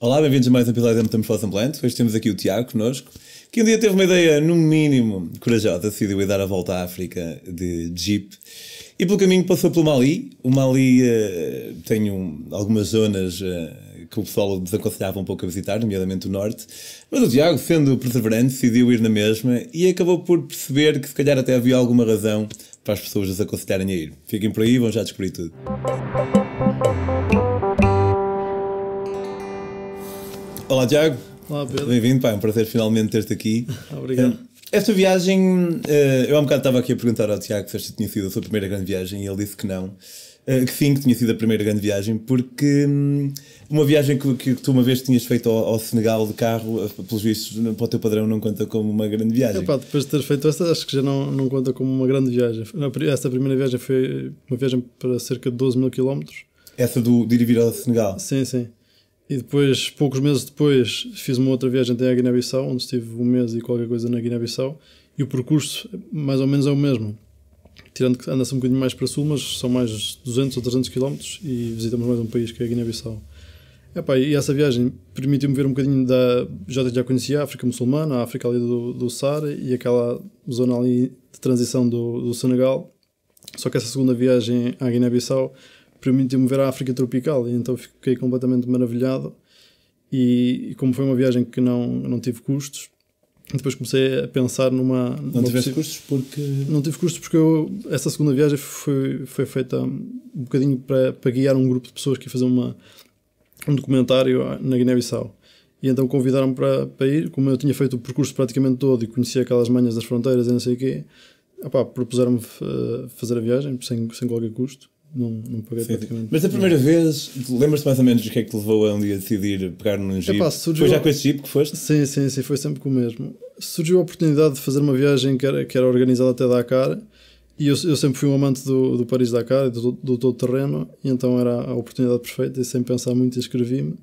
Olá, bem-vindos a mais um episódio da Metamorfose Ambulante. Hoje temos aqui o Tiago conosco, que um dia teve uma ideia, no mínimo, corajosa, decidiu ir dar a volta à África de Jeep. E pelo caminho passou pelo Mali. O Mali uh, tem um, algumas zonas uh, que o pessoal desaconselhava um pouco a visitar, nomeadamente o norte. Mas o Tiago, sendo perseverante, decidiu ir na mesma e acabou por perceber que se calhar até havia alguma razão para as pessoas desaconselharem a ir. Fiquem por aí, vão já descobrir tudo. Olá, Tiago. Olá, Pedro. Bem-vindo, é um prazer finalmente ter-te aqui. Obrigado. Eh, esta viagem, eh, eu há um bocado estava aqui a perguntar ao Tiago se esta tinha sido a sua primeira grande viagem e ele disse que não. Eh, que sim, que tinha sido a primeira grande viagem, porque hum, uma viagem que, que tu uma vez tinhas feito ao, ao, Senegal de carro, pelos vistos, para o teu padrão não conta como uma grande viagem. Epá, depois de ter feito esta, acho que já não, não conta como uma grande viagem. Esta primeira viagem foi uma viagem para cerca de 12 mil quilómetros. Essa do, de ir vir ao Senegal? Sim, sim. E depois, poucos meses depois, fiz uma outra viagem até a Guiné-Bissau, onde estive um mês e qualquer coisa na Guiné-Bissau, e o percurso mais ou menos é o mesmo. Tirando que anda-se um bocadinho mais para sul, mas são mais 200 ou 300 km e visitamos mais um país que é a Guiné-Bissau. e essa viagem permitiu-me ver um bocadinho da. Já, já conhecia a África muçulmana, a África ali do, do Saara e aquela zona ali de transição do, do Senegal. Só que essa segunda viagem à Guiné-Bissau permitiu-me ver a África tropical, e então fiquei completamente maravilhado. E, e, como foi uma viagem que não, não tive custos, depois comecei a pensar numa. numa não tiveste possível... custos porque. Não tive custos porque eu, essa segunda viagem foi, foi feita um bocadinho para, para guiar um grupo de pessoas que ia fazer uma, um documentário na Guiné-Bissau. E então convidaram-me para, para ir, como eu tinha feito o percurso praticamente todo e conhecia aquelas manhas das fronteiras e não sei o quê, propuseram-me eh, fazer a viagem sem, sem qualquer custo não, não paguei sim, praticamente. Mas a primeira não. vez, lembras-te mais ou menos do que é que te levou a um dia decidir pegar num Jeep? Epá, surgiu... Foi já com esse Jeep que foste? Sim, sim, sim, foi sempre com o mesmo. Surgiu a oportunidade de fazer uma viagem que era, que era organizada até Dakar e eu, eu sempre fui um amante do, do Paris-Dakar e do, do todo terreno e então era a oportunidade perfeita e sem pensar muito inscrevi-me.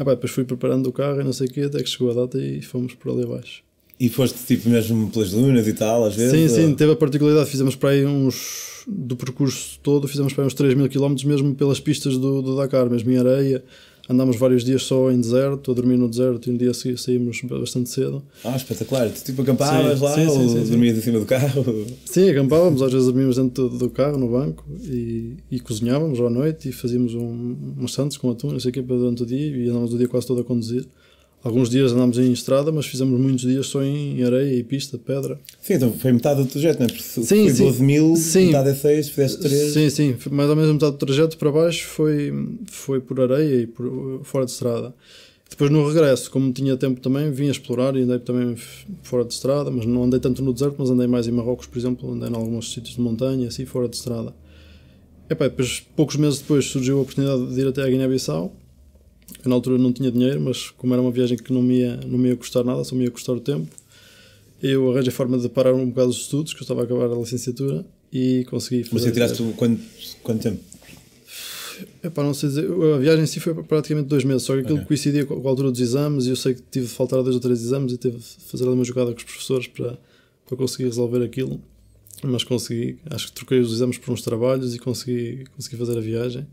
Epá, depois fui preparando o carro e não sei o quê, até que chegou a data e fomos por ali abaixo. E foste tipo mesmo pelas lunas e tal, às vezes? Sim, ou... sim, teve a particularidade, fizemos para aí uns do percurso todo, fizemos para uns 3 mil quilómetros, mesmo pelas pistas do, do, Dakar, mesmo em areia. Andámos vários dias só em deserto, a dormir no deserto e um dia saímos bastante cedo. Ah, espetacular! Tu tipo acampavas ah, sim, lá sim, ou sim, sim. dormias em cima do carro? Sim, acampávamos, às vezes dormíamos dentro do, carro, no banco, e, e, cozinhávamos à noite e fazíamos um, um santos com atum, não sei o quê, durante o dia e andávamos o dia quase todo a conduzir. Alguns dias andámos em estrada, mas fizemos muitos dias só em areia e pista, pedra. Sim, então foi metade do trajeto, não é? Porque sim, foi sim, 12 mil, sim. metade é 6, fizeste 3. Sim, sim, mais ou menos metade do trajeto para baixo foi, foi por areia e por, fora de estrada. Depois no regresso, como tinha tempo também, vim a explorar e andei também fora de estrada, mas não andei tanto no deserto, mas andei mais em Marrocos, por exemplo, andei em alguns sítios de montanha, assim, fora de estrada. pá, depois, poucos meses depois surgiu a oportunidade de ir até a Guiné-Bissau, porque na altura não tinha dinheiro, mas como era uma viagem que não me ia, não me ia custar nada, só me ia custar o tempo, eu arranjei a forma de parar um bocado os estudos, que eu estava a acabar a licenciatura, e consegui fazer... Mas você tiraste quanto, quanto tempo? Epá, não sei dizer, a viagem em si foi praticamente dois meses, só que aquilo okay. coincidia com a altura dos exames e eu sei que tive de faltar dois ou três exames e teve de fazer uma jogada com os professores para, para conseguir resolver aquilo, mas consegui, acho que troquei os exames por uns trabalhos e consegui, consegui fazer a viagem.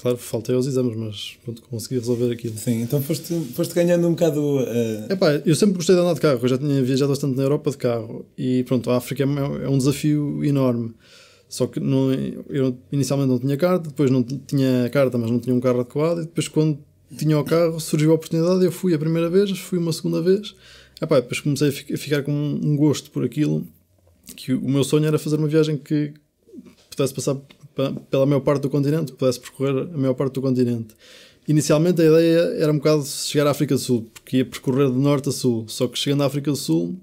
Claro, faltei aos exames, mas pronto, consegui resolver aquilo. Sim, então foste, foste ganhando um bocado. Uh... Epá, eu sempre gostei de andar de carro, eu já tinha viajado bastante na Europa de carro e pronto, a África é, é um desafio enorme. Só que não, eu inicialmente não tinha carta, depois não tinha carta, mas não tinha um carro adequado, e depois quando tinha o carro surgiu a oportunidade, eu fui a primeira vez, fui uma segunda vez, Epá, depois comecei a ficar com um gosto por aquilo, que o meu sonho era fazer uma viagem que pudesse passar pela maior parte do continente, pudesse percorrer a maior parte do continente. Inicialmente a ideia era um bocado chegar à África do Sul, porque ia percorrer de norte a sul, só que chegando à África do Sul,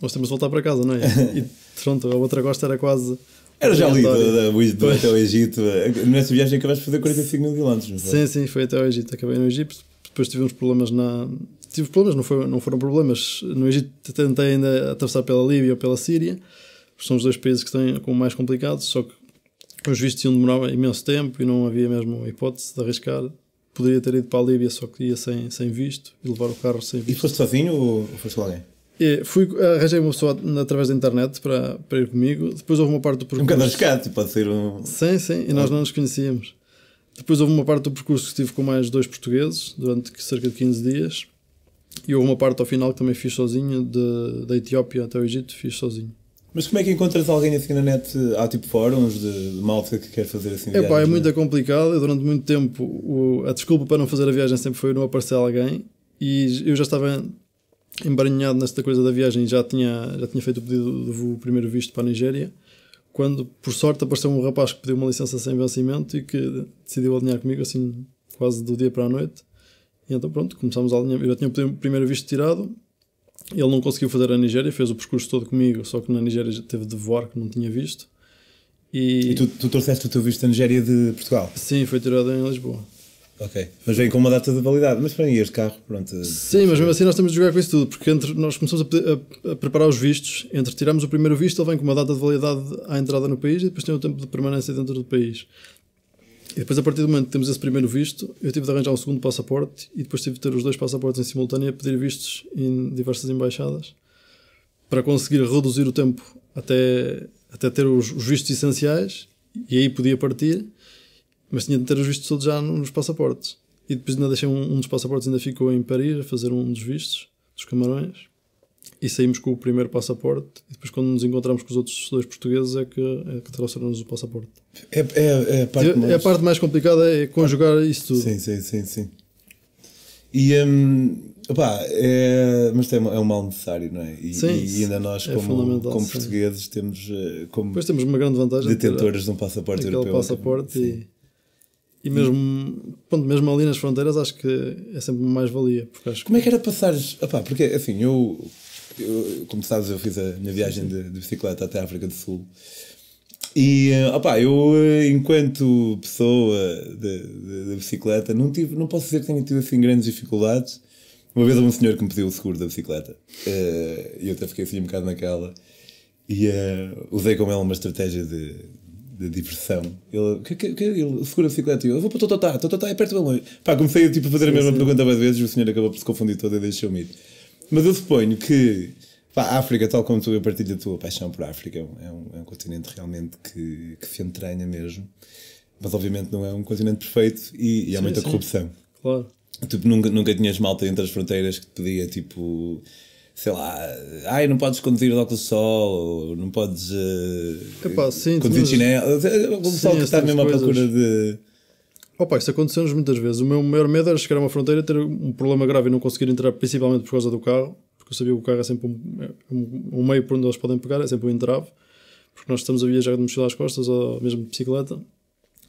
nós temos de voltar para casa, não é? E pronto, a outra costa era quase. Era já ali, do, até o Egito. Nessa viagem acabaste de fazer 45 mil quilómetros, não Sim, sim, foi até o Egito. Acabei no Egito, depois tive uns problemas na. Tive problemas, não, foi, não foram problemas. No Egito tentei ainda atravessar pela Líbia ou pela Síria, são os dois países que estão mais complicados, só que os vistos iam demorar imenso tempo e não havia mesmo hipótese de arriscar. Poderia ter ido para a Líbia, só que ia sem, sem visto e levar o carro sem visto. E foste sozinho ou foste com alguém? E é, fui, arranjei uma pessoa através da internet para, para ir comigo. Depois houve uma parte do percurso. Um bocado arriscado, tipo, pode ser um. Sim, sim, e nós ah. não nos conhecíamos. Depois houve uma parte do percurso que estive com mais dois portugueses durante cerca de 15 dias. E houve uma parte ao final que também fiz sozinho, de, da Etiópia até o Egito, fiz sozinho. Mas como é que encontras alguém assim na net? Há tipo fóruns de, de malta que quer fazer assim? É viagens, é, pá, é muito complicado. Eu, durante muito tempo, o, a desculpa para não fazer a viagem sempre foi não aparecer alguém. E eu já estava embaranhado nesta coisa da viagem já tinha, já tinha feito o pedido do voo, primeiro visto para a Nigéria. Quando, por sorte, apareceu um rapaz que pediu uma licença sem vencimento e que decidiu alinhar comigo assim, quase do dia para a noite. E então, pronto, começámos a alinhar. Eu já tinha o primeiro visto tirado ele não conseguiu fazer a Nigéria, fez o percurso todo comigo, só que na Nigéria já teve voar que não tinha visto. E, e tu, tu trouxeste o teu visto da Nigéria de Portugal? Sim, foi tirado em Lisboa. Ok, mas vem com uma data de validade. Mas para este carro, pronto. Sim, mas mesmo assim nós temos de jogar com isso tudo, porque entre, nós começamos a, a, a preparar os vistos, entre tirarmos o primeiro visto, ele vem com uma data de validade à entrada no país e depois tem o tempo de permanência dentro do país. E depois, a partir do momento que temos esse primeiro visto, eu tive de arranjar um segundo passaporte e depois tive de ter os dois passaportes em simultâneo a pedir vistos em diversas embaixadas para conseguir reduzir o tempo até, até ter os, os vistos essenciais e aí podia partir, mas tinha de ter os vistos todos já nos passaportes. E depois ainda deixei um, um dos passaportes, ainda ficou em Paris a fazer um dos vistos dos camarões e saímos com o primeiro passaporte. E depois, quando nos encontramos com os outros dois portugueses, é que, é que trouxeram-nos o passaporte. É, é, é, a parte mais... É, é, a parte mais... complicada é conjugar parte... isso tudo. Sim, sim, sim. sim. E, um, opá, é, mas é, um mal necessário, não é? E, sim, e ainda nós, é como, como portugueses, sim. temos, eh, como pois temos uma grande vantagem detentores de um passaporte europeu. É passaporte e, e, mesmo, pronto, mesmo ali nas fronteiras, acho que é sempre uma mais-valia. Como é que era passares? Opá, porque assim, eu eu, como sabes, eu fiz a minha viagem de, de bicicleta até a África do Sul. E eh, opá, eu, eh, enquanto pessoa da bicicleta, não, tive, não posso dizer que tenha tido assim grandes dificuldades. Uma vez há um senhor que me pediu o seguro da bicicleta eh, e eu até fiquei assim um bocado naquela. E uh, usei com ele uma estratégia de, de diversão. Ele, que, que, que, ele segura a bicicleta e eu, vou para o Totó, Totó, é perto de longe. Pá, comecei tipo, a fazer sim, a mesma sim. pergunta várias vezes e o senhor acabou por se confundir todo e deixou-me ir. Mas eu suponho que pá, a África, tal como tu, eu partilho a tua paixão por África. É, é um, é um continente realmente que, que se entranha mesmo. Mas obviamente não é um continente perfeito e, e há sim, muita sim. corrupção. Claro. Tipo, nunca, nunca tinhas malta entre as fronteiras que te pedia tipo sei lá, ai, não podes conduzir o óculos de sol, não podes uh, sim, conduzir chinelo, o sol que está mesmo à procura de, Opa, isso aconteceu-nos muitas vezes. O meu maior medo era chegar a uma fronteira, ter um problema grave e não conseguir entrar, principalmente por causa do carro, porque eu sabia que o carro é sempre é um, um, meio por onde eles podem pegar, é sempre um entrave, porque nós estamos a viajar de mochila às costas ou mesmo de bicicleta.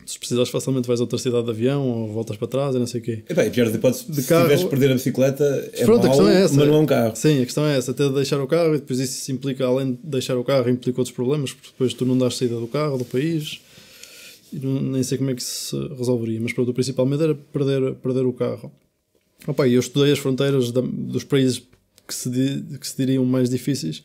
Se precisares, facilmente vais a outra cidade de avião ou voltas para trás e não sei o quê. E bem, pior de hipótese, se carro... tiveres perder a bicicleta, é Pronto, mau, é essa, mas não é um carro. Sim, a questão é essa, até deixar o carro e depois isso implica, além de deixar o carro, implica outros problemas, porque depois tu não dás saída do carro, do país nem sei como é que se resolveria, mas pronto, o principal medo era perder, perder o carro. Opa, eu estudei as fronteiras da, dos países que se, di, que se diriam mais difíceis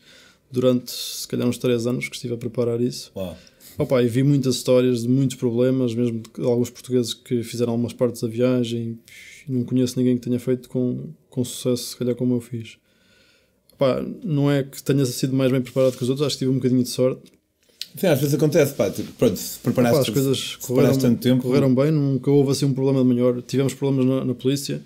durante se calhar uns 3 anos que estive a preparar isso. Uau. Opa, e vi muitas histórias de muitos problemas, mesmo de alguns portugueses que fizeram algumas partes da viagem e não conheço ninguém que tenha feito com, com sucesso, se calhar como eu fiz. Opa, não é que tenha sido mais bem preparado que os outros, acho que tive um bocadinho de sorte, Sim, às vezes acontece, pá, tipo, pronto, se preparaste, as coisas correram, tanto tempo, correram é? bem, nunca houve assim um problema de maior. Tivemos problemas na, na polícia,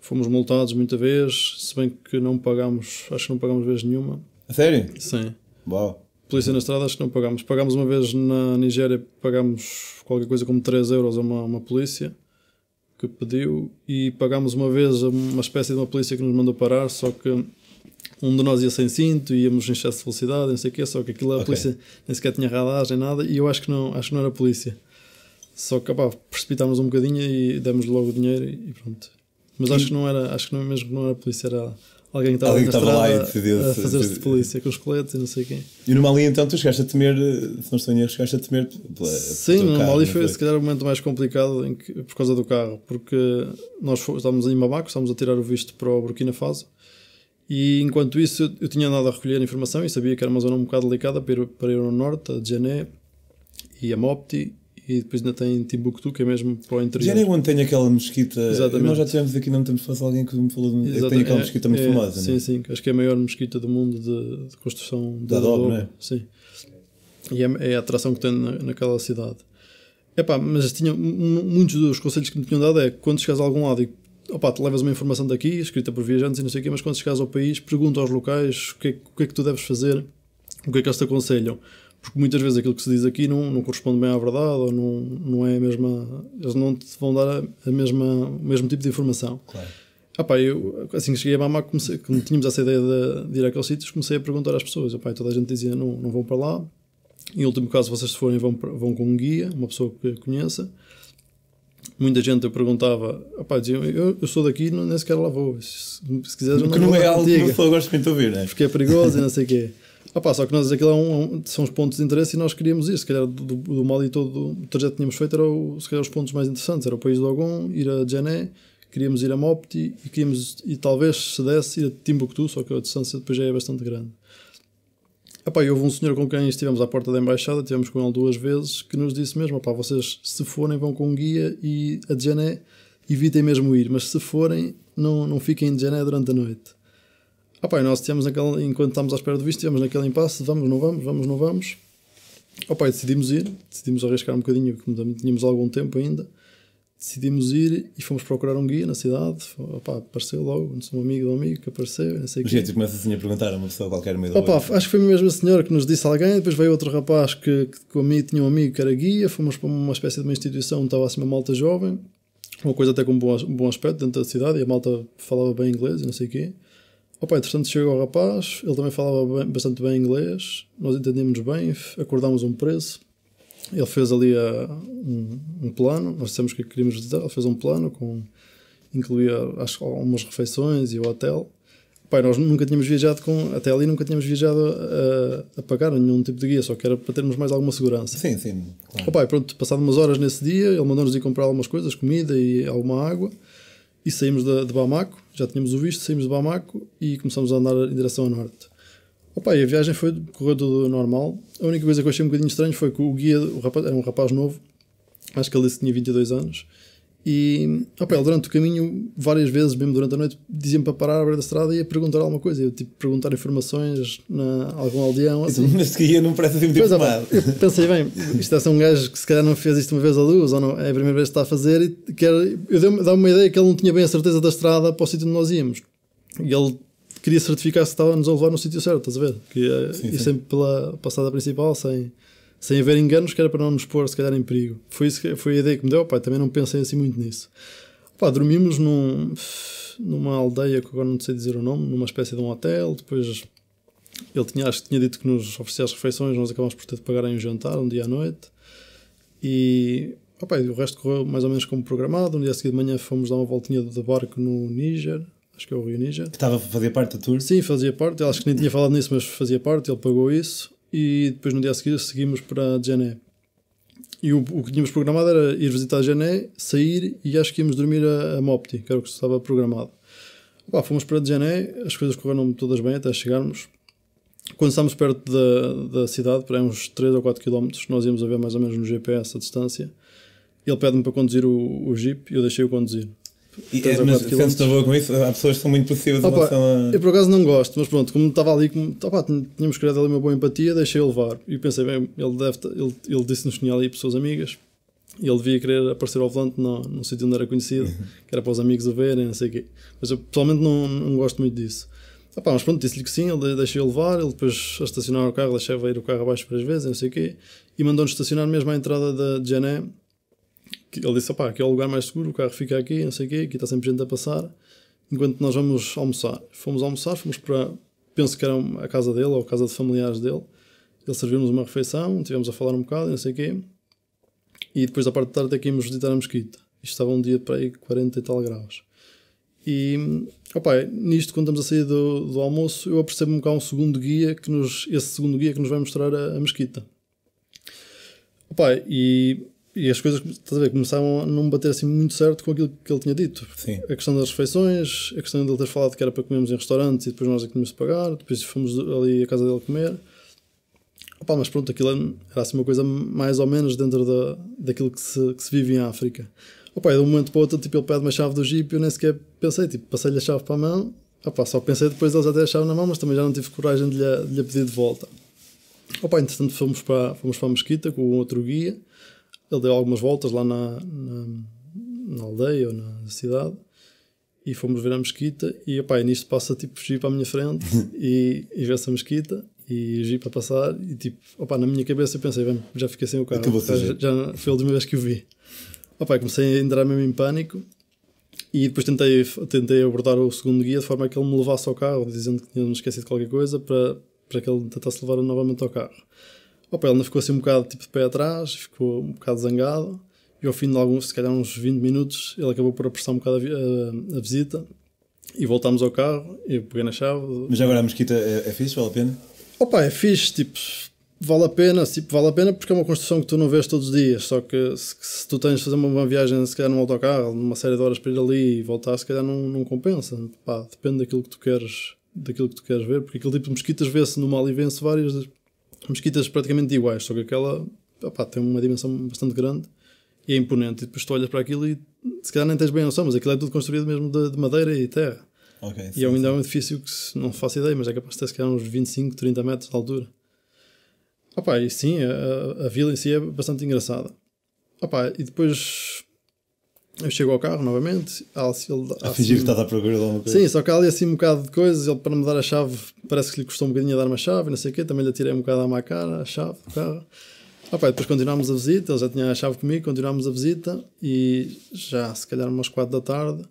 fomos multados muita vez, se bem que não pagámos, acho que não pagámos vez nenhuma. A sério? Sim. Uau. Polícia na estrada, acho que não pagámos. Pagámos uma vez na Nigéria, pagámos qualquer coisa como 3 euros a uma, uma polícia que pediu e pagámos uma vez uma espécie de uma polícia que nos mandou parar, só que um de nós ia sem cinto, íamos em excesso de velocidade, não sei o quê, só que aquilo a okay. polícia nem sequer tinha radagem, nada, e eu acho que não, acho que não era polícia. Só que pá, precipitámos um bocadinho e demos logo o dinheiro e, pronto. Mas acho que não era, acho que não, mesmo que não era polícia, era alguém que estava, lá e a, fazer-se de polícia com os coletes e não sei quem. E no Mali então tu chegaste a temer, se não estou em erro, chegaste a temer pela, Sim, no Mali foi, foi se calhar o momento mais complicado que, por causa do carro, porque nós fomos, estávamos em Mabaco, estávamos a tirar o visto para o Burkina Faso e enquanto isso, eu tinha andado a recolher informação e sabia que era uma zona um bocado delicada para ir, para ir ao norte, a Djané e a Mopti e depois ainda tem Timbuktu, que é mesmo para o interior. Já é onde tem aquela mesquita. Exatamente. Nós já tivemos aqui, não temos fácil alguém que me falou de é que tem aquela é, muito é, famosa. É? Sim, né? sim, acho que é a maior mesquita do mundo de, de construção da Adobe, não é? Sim. E é, é, a atração que tem na, naquela cidade. Epá, mas tinha, muitos dos conselhos que me tinham dado é quando chegas a algum lado e opa, te levas uma informação daqui, escrita por viajantes e não sei o quê, mas quando chegares ao país, pergunta aos locais o que, é, o que é que tu deves fazer, o que é que eles te aconselham. Porque muitas vezes aquilo que se diz aqui não, não corresponde bem à verdade ou não, não é a mesma. Eles não te vão dar a, mesma, o mesmo tipo de informação. Claro. Ah, eu, assim que cheguei a Mamá, comecei, como tínhamos essa ideia de, de ir àqueles sítios, comecei a perguntar às pessoas. Ah, toda a gente dizia: não, não vão para lá. Em último caso, vocês se forem, vão, vão com um guia, uma pessoa que conheça muita gente perguntava, diziam, eu, eu, sou daqui, não, nem sequer lá vou. Se, se quiseres, não, não é algo que uma pessoa muito de ouvir, né? Porque é perigoso e não sei o quê. só que nós aquilo é um, são os pontos de interesse e nós queríamos ir Se calhar do, do Mali todo o trajeto que tínhamos feito era o, se calhar os pontos mais interessantes. Era o país do Ogon, ir a Djané, queríamos ir a Mopti e queríamos, e talvez se desse, ir a Timbuktu, só que a distância depois já é bastante grande. Epá, houve um senhor com quem estivemos à porta da embaixada, estivemos com ele duas vezes, que nos disse mesmo: opá, vocês se forem vão com um guia e a Djané evitem mesmo ir, mas se forem, não, não fiquem em Djané durante a noite. Epá, nós estivemos naquele, enquanto estávamos à espera do visto, estivemos naquele impasse: vamos, não vamos, vamos, não vamos. Opá, decidimos ir, decidimos arriscar um bocadinho, porque tínhamos algum tempo ainda decidimos ir e fomos procurar um guia na cidade. Opa, apareceu logo, um amigo do amigo que apareceu. Não sei Gente, começa assim a perguntar a uma pessoa qualquer meio Opa, acho que foi mesmo a senhora que nos disse alguém. Depois veio outro rapaz que, que comigo tinha um amigo que era guia. Fomos para uma espécie de uma instituição onde estava assim uma malta jovem, uma coisa até com um bom, um bom aspecto dentro da cidade. E a malta falava bem inglês e não sei o quê. Opa, entretanto chegou o rapaz, ele também falava bem, bastante bem inglês. Nós entendíamos bem, acordámos um preço ele fez ali uh, um, um, plano, nós dissemos o que queríamos visitar. ele fez um plano com incluía acho, algumas refeições e o hotel. Pai, nós nunca tínhamos viajado com, até ali nunca tínhamos viajado a, eh, a pagar nenhum tipo de guia, só que era para termos mais alguma segurança. Sim, sim. Claro. pai pronto, passado umas horas nesse dia, ele mandou-nos ir comprar algumas coisas, comida e alguma água, e saímos de, de Bamako, já tínhamos o visto, saímos de Bamako e começamos a andar em direção a norte. Opa, e a viagem foi correu tudo normal. A única coisa que eu achei um bocadinho estranho foi que o guia, o rapaz, era um rapaz novo, acho que ele tinha 22 anos, e opa, ele durante o caminho, várias vezes, mesmo durante a noite, diziam para parar à beira da estrada e ia perguntar alguma coisa, eu tipo perguntar informações a algum aldeão. Assim. Mas que ia não parece assim muito pois, Eu pensei, bem, isto é um gajo que se calhar não fez isto uma vez a luz, ou não, é a primeira vez que está a fazer, e quer, eu dei-me uma ideia que ele não tinha bem a certeza da estrada para o sítio onde nós íamos. E ele queria certificar se estava-nos a levar no sítio certo, estás a ver? Que, é, sim, e sim. sempre pela passada principal, sem, sem haver enganos, que era para não nos pôr, se calhar, em perigo. Foi, isso que, foi a ideia que me deu, pai. também não pensei assim muito nisso. Pá, dormimos num, numa aldeia que agora não sei dizer o nome, numa espécie de um hotel, depois ele tinha, acho que tinha dito que nos oferecia as refeições, nós acabámos por ter de pagar em um jantar, um dia à noite, e o resto correu mais ou menos como programado. No um dia seguinte de manhã fomos dar uma voltinha de barco no Níger, acho que é o Rio Ninja. Que estava, fazia parte da tour? Sim, fazia parte. Acho que nem tinha falado nisso, mas fazia parte, ele pagou isso. E depois no dia a seguir seguimos para Gené. E o, o, que tínhamos programado era ir visitar Gené, sair e acho que íamos dormir a, a Mopti, que era o que estava programado. fomos para Gené, as coisas correram todas bem até chegarmos. Quando estávamos perto da, da cidade, para uns 3 ou 4 km, nós íamos a ver mais ou menos no GPS a distância. Ele pede-me para conduzir o, o jeep e eu deixei-o conduzir. E, é, mas sentes na boa com isso? Há pessoas que são muito possíveis Opa, a... Eu por acaso não gosto, mas pronto, como estava ali, como, opa, tínhamos criado ali uma boa empatia, deixei levar. E pensei, bem, ele, deve, ele, ele disse-nos que tinha ali pessoas amigas e ele devia querer aparecer ao volante no, num sítio onde era conhecido, que era para os amigos o verem, não sei o quê. Mas eu pessoalmente não, não gosto muito disso. Opa, mas pronto, disse-lhe que sim, ele deixei levar, ele depois a estacionar o carro, deixei ir o carro abaixo várias vezes, não sei o quê, e mandou-nos estacionar mesmo à entrada da Jané ele disse, opá, aqui é o lugar mais seguro, o carro fica aqui, não sei o quê, aqui está sempre gente a passar, enquanto nós vamos almoçar. Fomos almoçar, fomos para, penso que era a casa dele ou a casa de familiares dele, ele serviu-nos uma refeição, estivemos a falar um bocado, não sei o quê, e depois da parte de tarde é que íamos visitar a mesquita. Isto estava um dia para aí 40 e tal graus. E, opá, nisto, quando estamos a sair do, do almoço, eu apercebo-me que há um segundo guia, que nos, esse segundo guia que nos vai mostrar a, a mesquita. Opá, e e as coisas, estás a ver, a não bater assim muito certo com aquilo que ele tinha dito. Sim. A questão das refeições, a questão dele ter falado que era para comermos em restaurantes e depois nós é que tínhamos de pagar, depois fomos ali à casa dele comer. Opa, mas pronto, aquilo era assim uma coisa mais ou menos dentro da, daquilo que se, que se vive em África. Opa, de um momento para o outro, tipo, ele pede uma chave do Jeep e eu nem sequer pensei, tipo, passei-lhe a chave para a mão. Opa, só pensei depois eles até a chave na mão, mas também já não tive coragem de lhe, de lhe pedir de volta. Opa, entretanto fomos para, fomos para a mesquita com um outro guia ele deu algumas voltas lá na, na, na aldeia ou na cidade e fomos ver a mesquita e epá, nisto passa tipo jipe à minha frente e, e vê essa mesquita e jipe a passar e tipo, opá, na minha cabeça eu pensei, já fiquei sem o carro, então já, já, foi a última vez que o vi. Opá, comecei a entrar mesmo em pânico e depois tentei, tentei abordar o segundo guia de forma que ele me levasse ao carro, dizendo que tinha me esquecido de qualquer coisa para, para que ele tentasse levar novamente ao carro opa, ele ainda ficou assim um bocado tipo de pé atrás, ficou um bocado zangado. E ao fim de alguns, se calhar uns 20 minutos, ele acabou por apressar um bocado a, a, a visita. E voltámos ao carro, eu peguei na chave. Mas agora a Mesquita é, é fixe, vale a pena? Opa, é fixe, tipo, vale a pena, tipo, vale a pena porque é uma construção que tu não vês todos os dias. Só que se, se tu tens de fazer uma, uma, viagem, se calhar num autocarro, numa série de horas para ir ali e voltar, se calhar não, não compensa. Pá, depende daquilo que tu queres, daquilo que tu queres ver, porque aquele tipo de mesquitas vê-se vê-se várias Mosquitas praticamente iguais, só que aquela tem uma dimensão bastante grande e é imponente. E depois tu olhas para aquilo e se calhar nem tens bem noção, mas aquilo é tudo construído mesmo de, de madeira e terra. Okay, e é ainda é um edifício que não faço ideia, mas é capaz de ter se calhar uns 25, 30 metros de altura. Opa, e sim, a, a vila em si é bastante engraçada. Opa, e depois eu chego ao carro novamente, Alci, assim, ele, a assim fingir que estás à procura de alguma coisa. Sim, só que há ali assim um bocado de coisas. Ele, para me dar a chave, parece que lhe custou um bocadinho a dar uma chave, não sei o quê. Também lhe atirei um bocado à má cara a chave do carro. Ah, pá, depois continuámos a visita, ele já tinha a chave comigo, continuámos a visita e já, se calhar, umas quatro da tarde,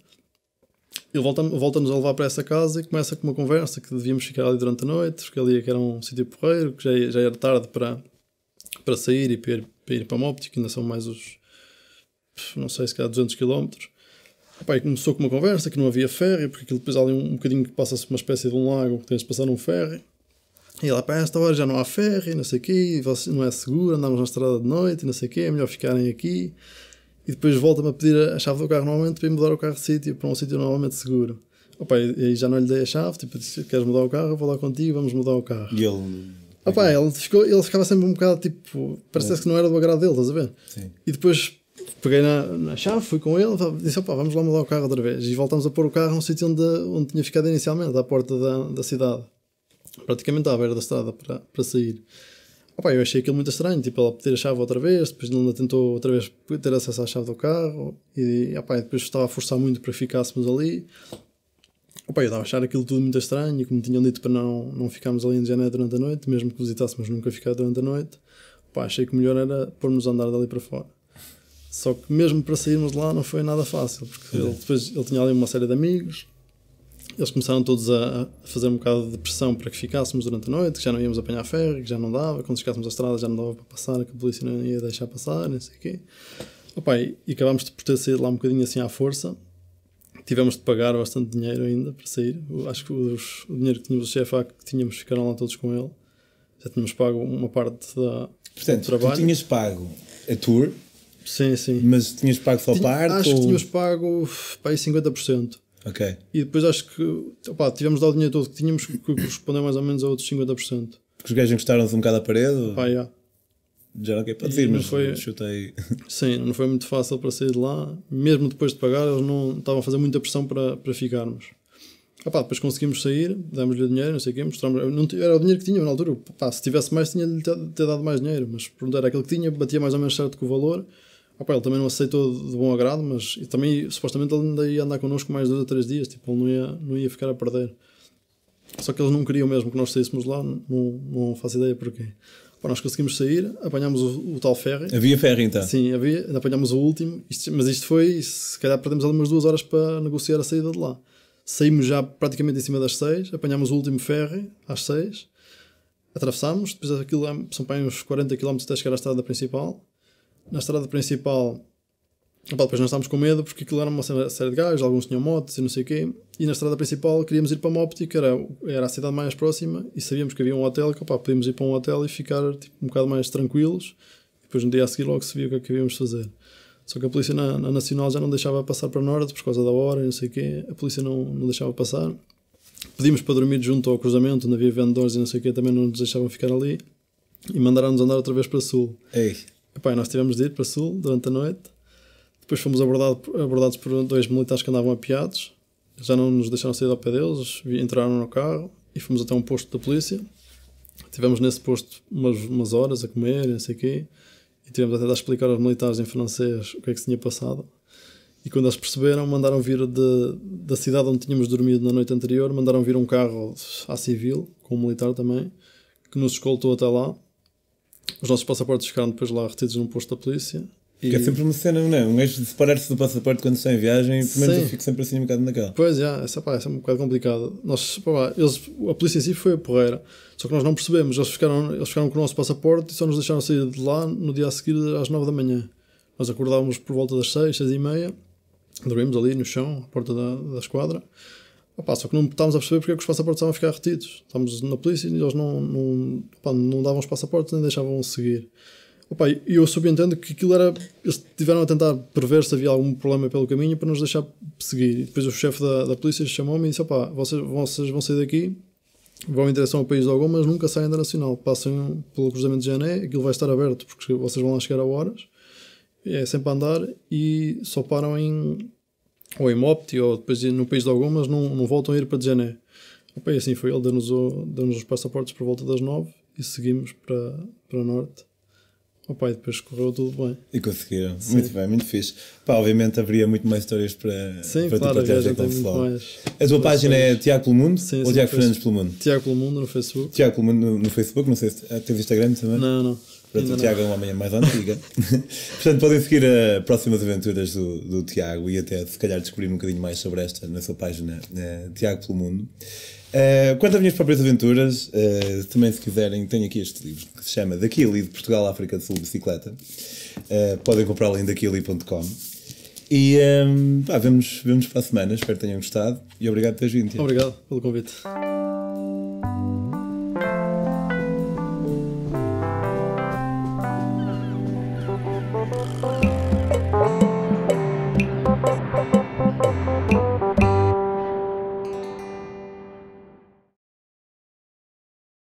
ele volta-nos volta a levar para essa casa e começa com uma conversa que devíamos ficar ali durante a noite, porque ali era um sítio porreiro, que já, já era tarde para, para sair e para ir para, ir para a Mopti, ainda são mais os não sei, se calhar 200 km. Epá, e começou com uma conversa que não havia ferry, porque aquilo depois há ali um, um bocadinho que passa-se uma espécie de um lago que tens de passar num ferry. E ela, pá, esta hora já não há ferry, não sei o quê, não é seguro, andamos na estrada de noite, não sei o quê, é melhor ficarem aqui. E depois volta-me a pedir a chave do carro novamente para ir mudar o carro de sítio, para um sítio novamente seguro. Opa, e já não lhe dei a chave, tipo, disse, queres mudar o carro, eu vou lá contigo, vamos mudar o carro. E ele... Opa, é ele, ficou, ele ficava sempre um bocado, tipo, parece é. que não era do agrado dele, estás a ver? Sim. E depois peguei na, na chave, fui com ele, disse: opa, vamos lá mudar o carro outra vez. E voltamos a pôr o carro no sítio onde, onde tinha ficado inicialmente, à porta da, da cidade, praticamente à beira da estrada para, para sair. Opa, eu achei aquilo muito estranho, tipo, ela pedir a chave outra vez, depois ainda tentou outra vez ter acesso à chave do carro, e opa, depois estava a forçar muito para ficássemos ali. Opa, eu estava a achar aquilo tudo muito estranho, e como tinham dito para não, não ficarmos ali em Janeiro durante a noite, mesmo que visitássemos nunca ficar durante a noite, opa, achei que o melhor era pormos a andar dali para fora. Só que mesmo para sairmos de lá não foi nada fácil, porque ele, depois ele tinha ali uma série de amigos, eles começaram todos a, a, fazer um bocado de pressão para que ficássemos durante a noite, que já não íamos apanhar ferro, que já não dava, quando chegássemos à estrada já não dava para passar, que a polícia não ia deixar passar, não sei o quê. Opa, e, e acabámos de ter saído lá um bocadinho assim à força, tivemos de pagar bastante dinheiro ainda para sair, Eu, acho que os, o dinheiro que tínhamos do chefe que tínhamos ficaram lá todos com ele, já tínhamos pago uma parte da, Portanto, do trabalho. Portanto, tu tinhas pago a tour Sim, sim. Mas tinhas pago só Tinha, parte? Acho ou... que tínhamos pago para aí 50%. Ok. E depois acho que opa, tivemos dado o dinheiro todo que tínhamos que corresponder mais ou menos a outros 50%. Porque os gajos encostaram-se um bocado à parede? Pá, Já era ok para dizer, mas foi, chutei. Sim, não foi muito fácil para sair de lá. Mesmo depois de pagar, eles não estavam a fazer muita pressão para, para ficarmos. Opa, depois conseguimos sair, demos-lhe o dinheiro, não sei o quê, mostramos. Não, era o dinheiro que tinha na altura. Opa, se tivesse mais, tinha-lhe ter dado mais dinheiro, mas pronto, era aquele que tinha, batia mais ou menos certo com o valor. Opa, ele também não aceitou de bom agrado, mas também supostamente ele ainda ia andar connosco mais dois ou três dias, tipo, ele não ia, não ia ficar a perder. Só que eles não queriam mesmo que nós saíssemos lá, não, não faço ideia porquê. Pá, nós conseguimos sair, apanhámos o, o, tal ferry. Havia ferry então? Sim, havia, apanhámos o último, isto, mas isto foi, se calhar perdemos algumas duas horas para negociar a saída de lá. Saímos já praticamente em cima das seis, apanhámos o último ferry às seis, atravessámos, depois aquilo é, são para uns 40 km até chegar à estrada principal na estrada principal, opa, depois nós estávamos com medo porque aquilo era uma série de gajos, alguns tinham motos e não sei o quê. E na estrada principal queríamos ir para Mopti, que era, era a cidade mais próxima, e sabíamos que havia um hotel, que opa, podíamos ir para um hotel e ficar tipo, um bocado mais tranquilos. E depois no dia a seguir logo se via o que é que havíamos fazer. Só que a polícia na, na, Nacional já não deixava passar para Norte por causa da hora e não sei o quê. A polícia não, não deixava passar. Pedimos para dormir junto ao cruzamento, onde havia vendedores e não sei o quê, também não nos deixavam ficar ali. E mandaram-nos andar outra vez para Sul. Ei. Epá, nós tivemos de ir para sul durante a noite. Depois fomos abordado, abordados por dois militares que andavam apiados. Já não nos deixaram sair do pé deles, entraram no carro e fomos até um posto da polícia. Tivemos nesse posto umas, umas horas a comer, não sei o quê. E tivemos até de explicar aos militares em francês o que é que se tinha passado. E quando eles perceberam, mandaram vir de, da cidade onde tínhamos dormido na noite anterior, mandaram vir um carro à civil, com um militar também, que nos escoltou até lá os nossos passaportes ficaram depois lá retidos num posto da polícia. E... Que é sempre uma cena, não é? Um gajo de separar-se do passaporte quando está em viagem, pelo menos Sim. eu fico sempre assim um bocado naquela. Pois é, essa, pá, essa é um bocado complicado. Nós, pá, eles, a polícia em si foi a porreira, só que nós não percebemos. Eles ficaram, eles ficaram com o nosso passaporte e só nos deixaram sair de lá no dia a seguir às 9 da manhã. Nós acordávamos por volta das 6, 6 e meia, dormimos ali no chão, à porta da, da esquadra. Opa, só que não estávamos a perceber porque é que os passaportes estavam a ficar retidos. Estávamos na polícia e eles não, não, opa, não davam os passaportes nem deixavam seguir. Opa, e eu subentendo que aquilo era. Eles estiveram a tentar prever se havia algum problema pelo caminho para nos deixar seguir. E depois o chefe da, da polícia chamou-me e disse: "Opa, vocês, vocês vão sair daqui, vão em direção ao país de algum, mas nunca saem da Nacional. Passem pelo cruzamento de Jané, aquilo vai estar aberto porque vocês vão lá chegar a horas. É sempre a andar e só param em ou em Mopti, ou depois no país de algumas, não, não voltam a ir para Djané. Opa, e assim foi, ele deu-nos deu os passaportes por volta das nove e seguimos para, para o norte. Opa, e depois correu tudo bem. E conseguiram, Sim. muito bem, muito fixe. Pá, obviamente haveria muito mais histórias para, Sim, para claro, tu partilhar com A tua página é Tiago pelo Mundo Sim, ou Tiago Fernandes pelo Mundo? Tiago pelo Mundo no Facebook. Tiago pelo Mundo no, no Facebook, não sei se ah, tens Instagram também? Não, não. Portanto, o Tiago é uma manhã mais antiga. Portanto, podem seguir as próximas aventuras do, do, Tiago e até, se calhar, descobrir um bocadinho mais sobre esta na sua página eh, Tiago pelo Mundo. Uh, quanto às minhas próprias aventuras, uh, também se quiserem, tenho aqui este livro que se chama Daquili de Portugal à África do Sul Bicicleta. Uh, podem comprá-lo em daquili.com. E um, pá, vemos, vemos para a semana, espero que tenham gostado e obrigado por teres vindo. Obrigado pelo convite.